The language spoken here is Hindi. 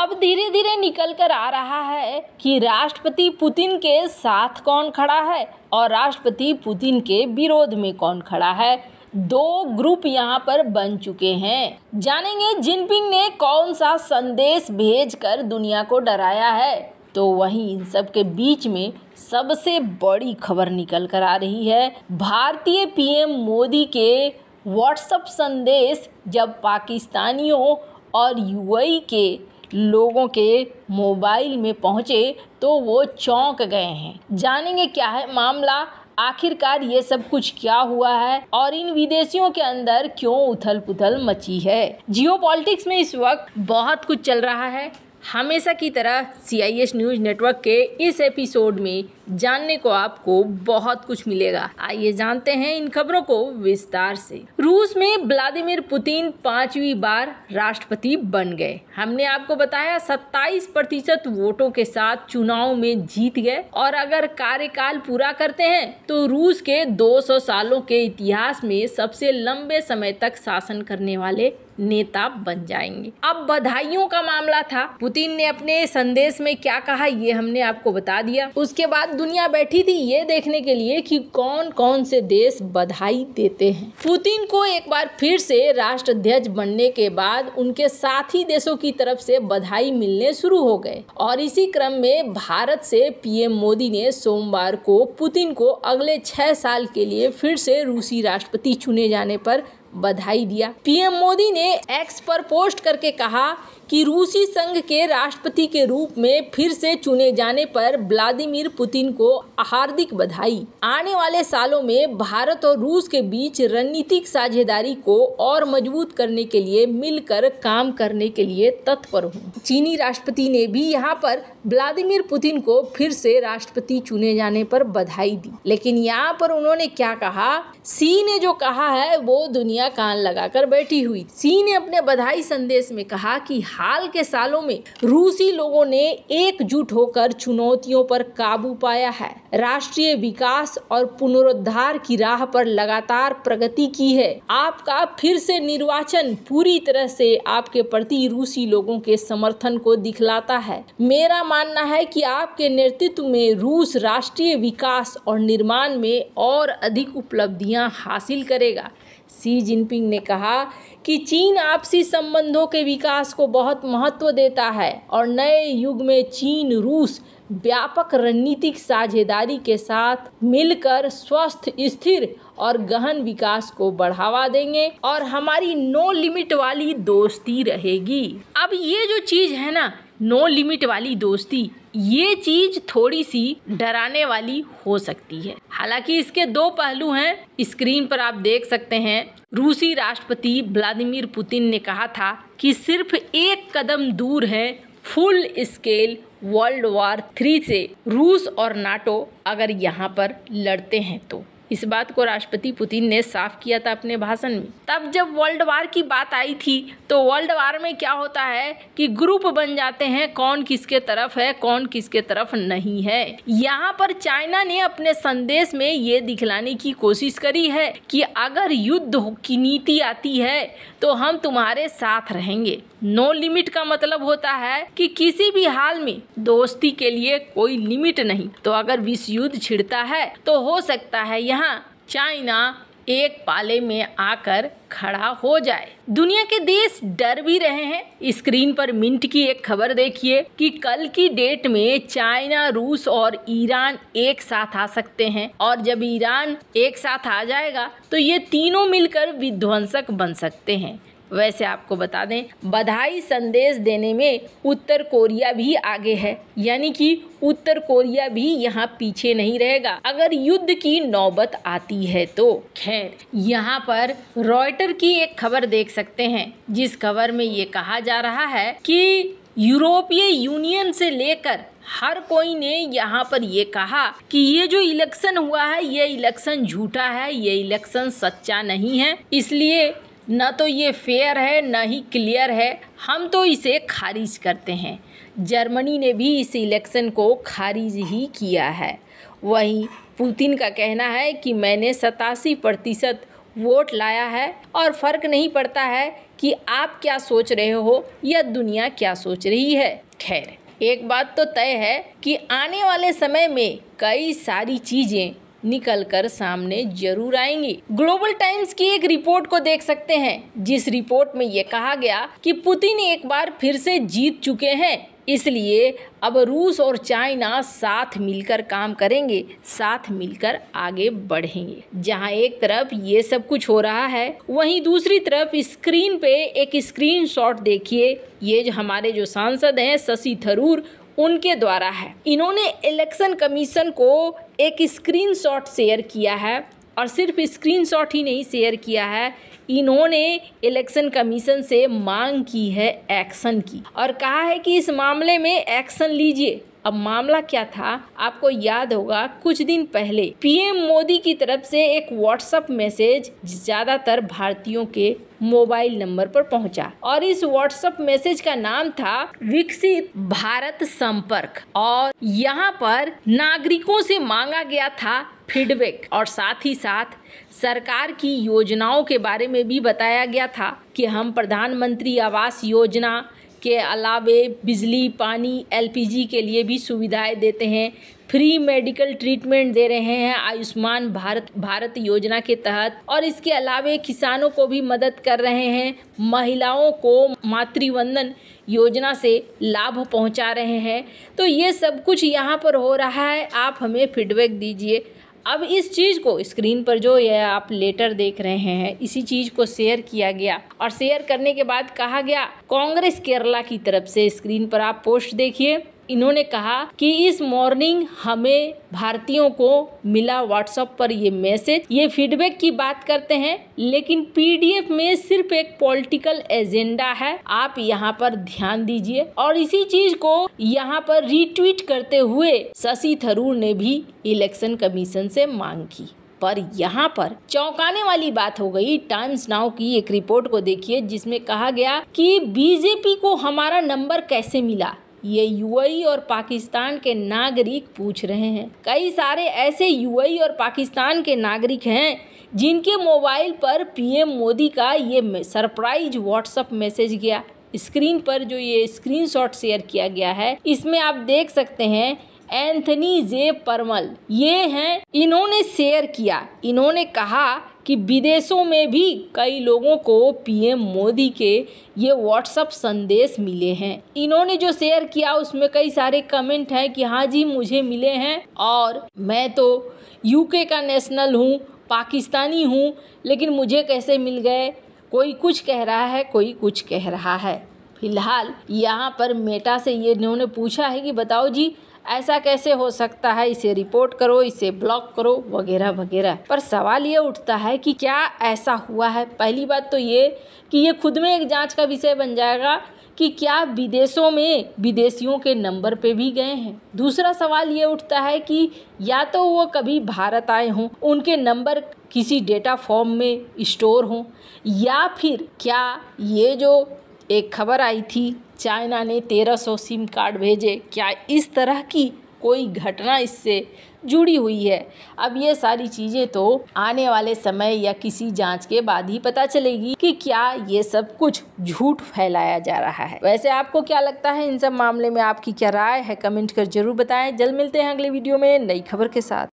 अब धीरे धीरे निकल कर आ रहा है कि राष्ट्रपति पुतिन के साथ कौन खड़ा है और राष्ट्रपति पुतिन के विरोध में कौन खड़ा है दो ग्रुप यहाँ पर बन चुके हैं जानेंगे जिनपिंग ने कौन सा संदेश भेजकर दुनिया को डराया है तो वहीं इन सब के बीच में सबसे बड़ी खबर निकल कर आ रही है भारतीय पीएम मोदी के व्हाट्सएप संदेश जब पाकिस्तानियों और यूएई के लोगों के मोबाइल में पहुंचे तो वो चौंक गए हैं जानेंगे क्या है मामला आखिरकार ये सब कुछ क्या हुआ है और इन विदेशियों के अंदर क्यों उथल पुथल मची है जियो में इस वक्त बहुत कुछ चल रहा है हमेशा की तरह C I S news network के इस एपिसोड में जानने को आपको बहुत कुछ मिलेगा आइए जानते हैं इन खबरों को विस्तार से रूस में व्लादिमीर पुतिन पांचवी बार राष्ट्रपति बन गए हमने आपको बताया 27 प्रतिशत वोटों के साथ चुनाव में जीत गए और अगर कार्यकाल पूरा करते हैं तो रूस के 200 सालों के इतिहास में सबसे लंबे समय तक शासन करने वाले नेता बन जाएंगे अब बधाइयों का मामला था पुतिन ने अपने संदेश में क्या कहा ये हमने आपको बता दिया उसके बाद दुनिया बैठी थी ये देखने के लिए कि कौन कौन से देश बधाई देते हैं पुतिन को एक बार फिर से राष्ट्र अध्यक्ष बनने के बाद उनके साथी देशों की तरफ से बधाई मिलने शुरू हो गए और इसी क्रम में भारत से पीएम मोदी ने सोमवार को पुतिन को अगले छह साल के लिए फिर से रूसी राष्ट्रपति चुने जाने पर बधाई दिया पीएम मोदी ने एक्स पर पोस्ट करके कहा कि रूसी संघ के राष्ट्रपति के रूप में फिर से चुने जाने पर व्लादिमीर पुतिन को हार्दिक बधाई आने वाले सालों में भारत और रूस के बीच रणनीतिक साझेदारी को और मजबूत करने के लिए मिलकर काम करने के लिए तत्पर हूँ चीनी राष्ट्रपति ने भी यहाँ पर व्लादिमिर पुतिन को फिर से राष्ट्रपति चुने जाने पर बधाई दी लेकिन यहाँ पर उन्होंने क्या कहा सी ने जो कहा है वो दुनिया कान लगाकर बैठी हुई सी ने अपने बधाई संदेश में कहा कि हाल के सालों में रूसी लोगों ने एकजुट होकर चुनौतियों पर काबू पाया है राष्ट्रीय विकास और पुनरुद्धार की राह पर लगातार प्रगति की है आपका फिर से निर्वाचन पूरी तरह से आपके प्रति रूसी लोगों के समर्थन को दिखलाता है मेरा मानना है कि आपके नेतृत्व में रूस राष्ट्रीय विकास और निर्माण में और अधिक उपलब्धियां हासिल करेगा सी जिनपिंग ने कहा कि चीन आपसी संबंधों के विकास को बहुत महत्व देता है और नए युग में चीन रूस व्यापक रणनीतिक साझेदारी के साथ मिलकर स्वस्थ स्थिर और गहन विकास को बढ़ावा देंगे और हमारी नो लिमिट वाली दोस्ती रहेगी अब ये जो चीज़ है ना नो लिमिट वाली दोस्ती ये चीज थोड़ी सी डराने वाली हो सकती है हालांकि इसके दो पहलू हैं स्क्रीन पर आप देख सकते हैं रूसी राष्ट्रपति व्लादिमीर पुतिन ने कहा था कि सिर्फ एक कदम दूर है full scale world war three से रूस और नाटो अगर यहाँ पर लड़ते हैं तो इस बात को राष्ट्रपति पुतिन ने साफ किया था अपने भाषण में तब जब वर्ल्ड वार की बात आई थी तो वर्ल्ड वार में क्या होता है कि ग्रुप बन जाते हैं कौन किसके तरफ है कौन किसके तरफ नहीं है यहाँ पर चाइना ने अपने संदेश में ये दिखलाने की कोशिश करी है कि अगर युद्ध की नीति आती है तो हम तुम्हारे साथ रहेंगे नो लिमिट का मतलब होता है कि किसी भी हाल में दोस्ती के लिए कोई लिमिट नहीं तो अगर विश्व युद्ध छिड़ता है तो हो सकता है यहाँ जहां चाइना एक पाले में आकर खड़ा हो जाए दुनिया के देश डर भी रहे हैं स्क्रीन पर मिंट की एक खबर देखिए कि कल की डेट में चाइना रूस और ईरान एक साथ आ सकते हैं और जब ईरान एक साथ आ जाएगा तो ये तीनों मिलकर विध्वंसक बन सकते हैं वैसे आपको बता दें बधाई संदेश देने में उत्तर कोरिया भी आगे है यानी कि उत्तर कोरिया भी यहाँ पीछे नहीं रहेगा अगर युद्ध की नौबत आती है तो खैर यहाँ पर रॉयटर की एक खबर देख सकते हैं जिस खबर में ये कहा जा रहा है कि यूरोपीय यूनियन से लेकर हर कोई ने यहाँ पर ये कहा कि ये जो इलेक्शन हुआ है ये इलेक्शन झूठा है ये इलेक्शन सच्चा नहीं है इसलिए न तो ये फेयर है न ही क्लियर है हम तो इसे खारिज करते हैं जर्मनी ने भी इस इलेक्शन को खारिज ही किया है वहीं पुतिन का कहना है कि मैंने सतासी प्रतिशत वोट लाया है और फ़र्क नहीं पड़ता है कि आप क्या सोच रहे हो या दुनिया क्या सोच रही है खैर एक बात तो तय है कि आने वाले समय में कई सारी चीज़ें निकल कर सामने जरूर आएंगी ग्लोबल टाइम्स की एक रिपोर्ट को देख सकते हैं जिस रिपोर्ट में ये कहा गया कि पुतिन एक बार फिर से जीत चुके हैं इसलिए अब रूस और चाइना साथ मिलकर काम करेंगे साथ मिलकर आगे बढ़ेंगे जहां एक तरफ ये सब कुछ हो रहा है वहीं दूसरी तरफ स्क्रीन पे एक स्क्रीनशॉट देखिए ये जो हमारे जो सांसद हैं शशि थरूर उनके द्वारा है इन्होंने इलेक्शन कमीशन को एक स्क्रीनशॉट शेयर किया है और सिर्फ स्क्रीनशॉट ही नहीं शेयर किया है इन्होंने इलेक्शन कमीशन से मांग की है एक्शन की और कहा है कि इस मामले में एक्शन लीजिए अब मामला क्या था आपको याद होगा कुछ दिन पहले पीएम मोदी की तरफ से एक व्हाट्सएप मैसेज ज्यादातर भारतीयों के मोबाइल नंबर पर पहुंचा और इस व्हाट्सएप मैसेज का नाम था विकसित भारत संपर्क और यहाँ पर नागरिकों से मांगा गया था फीडबैक और साथ ही साथ सरकार की योजनाओं के बारे में भी बताया गया था कि हम प्रधानमंत्री आवास योजना के अलावे बिजली पानी एलपीजी के लिए भी सुविधाएं देते हैं फ्री मेडिकल ट्रीटमेंट दे रहे हैं आयुष्मान भारत भारत योजना के तहत और इसके अलावे किसानों को भी मदद कर रहे हैं महिलाओं को मातृवंदन योजना से लाभ पहुंचा रहे हैं तो ये सब कुछ यहाँ पर हो रहा है आप हमें फीडबैक दीजिए अब इस चीज़ को स्क्रीन पर जो यह आप लेटर देख रहे हैं इसी चीज़ को शेयर किया गया और शेयर करने के बाद कहा गया कांग्रेस केरला की तरफ से स्क्रीन पर आप पोस्ट देखिए इन्होंने कहा कि इस मॉर्निंग हमें भारतीयों को मिला व्हाट्सएप पर ये मैसेज ये फीडबैक की बात करते हैं लेकिन पीडीएफ में सिर्फ एक पॉलिटिकल एजेंडा है आप यहाँ पर ध्यान दीजिए और इसी चीज को यहाँ पर रीट्वीट करते हुए शशि थरूर ने भी इलेक्शन कमीशन से मांग की पर यहाँ पर चौंकाने वाली बात हो गई टाइम्स नाउ की एक रिपोर्ट को देखिए जिसमें कहा गया कि बीजेपी को हमारा नंबर कैसे मिला ये यूएई और पाकिस्तान के नागरिक पूछ रहे हैं कई सारे ऐसे यूएई और पाकिस्तान के नागरिक हैं जिनके मोबाइल पर पीएम मोदी का ये सरप्राइज व्हाट्सअप मैसेज गया स्क्रीन पर जो ये स्क्रीनशॉट शेयर किया गया है इसमें आप देख सकते हैं एंथनी जे परमल ये हैं इन्होंने शेयर किया इन्होंने कहा कि विदेशों में भी कई लोगों को पीएम मोदी के ये व्हाट्सअप संदेश मिले हैं इन्होंने जो शेयर किया उसमें कई सारे कमेंट हैं कि हाँ जी मुझे मिले हैं और मैं तो यूके का नेशनल हूँ पाकिस्तानी हूँ लेकिन मुझे कैसे मिल गए कोई कुछ कह रहा है कोई कुछ कह रहा है फिलहाल यहाँ पर मेटा से ये इन्होंने पूछा है कि बताओ जी ऐसा कैसे हो सकता है इसे रिपोर्ट करो इसे ब्लॉक करो वगैरह वगैरह पर सवाल ये उठता है कि क्या ऐसा हुआ है पहली बात तो ये कि ये खुद में एक जांच का विषय बन जाएगा कि क्या विदेशों में विदेशियों के नंबर पे भी गए हैं दूसरा सवाल ये उठता है कि या तो वो कभी भारत आए हों उनके नंबर किसी डेटा फॉर्म में स्टोर हों या फिर क्या ये जो एक खबर आई थी चाइना ने 1300 सिम कार्ड भेजे क्या इस तरह की कोई घटना इससे जुड़ी हुई है अब ये सारी चीज़ें तो आने वाले समय या किसी जांच के बाद ही पता चलेगी कि क्या ये सब कुछ झूठ फैलाया जा रहा है वैसे आपको क्या लगता है इन सब मामले में आपकी क्या राय है कमेंट कर जरूर बताएं जल्द मिलते हैं अगले वीडियो में नई खबर के साथ